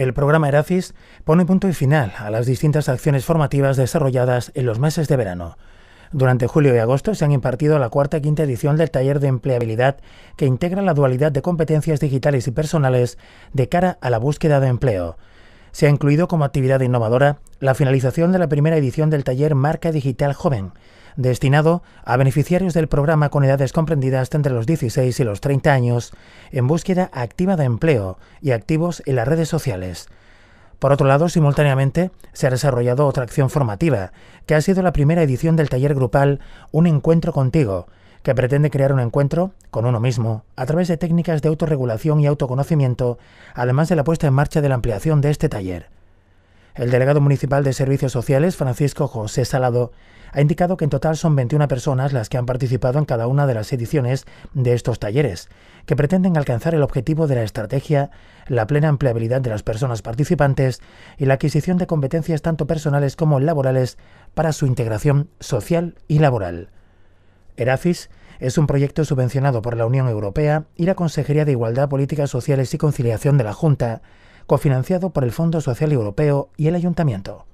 El programa Eracis pone punto y final a las distintas acciones formativas desarrolladas en los meses de verano. Durante julio y agosto se han impartido la cuarta y quinta edición del taller de empleabilidad que integra la dualidad de competencias digitales y personales de cara a la búsqueda de empleo. Se ha incluido como actividad innovadora la finalización de la primera edición del taller Marca Digital Joven, destinado a beneficiarios del programa con edades comprendidas entre los 16 y los 30 años en búsqueda activa de empleo y activos en las redes sociales. Por otro lado, simultáneamente se ha desarrollado otra acción formativa, que ha sido la primera edición del taller grupal Un Encuentro contigo, que pretende crear un encuentro con uno mismo a través de técnicas de autorregulación y autoconocimiento, además de la puesta en marcha de la ampliación de este taller. El delegado municipal de Servicios Sociales, Francisco José Salado, ha indicado que en total son 21 personas las que han participado en cada una de las ediciones de estos talleres, que pretenden alcanzar el objetivo de la estrategia, la plena empleabilidad de las personas participantes y la adquisición de competencias tanto personales como laborales para su integración social y laboral. ERAFIS es un proyecto subvencionado por la Unión Europea y la Consejería de Igualdad, Políticas Sociales y Conciliación de la Junta, cofinanciado por el Fondo Social Europeo y el Ayuntamiento.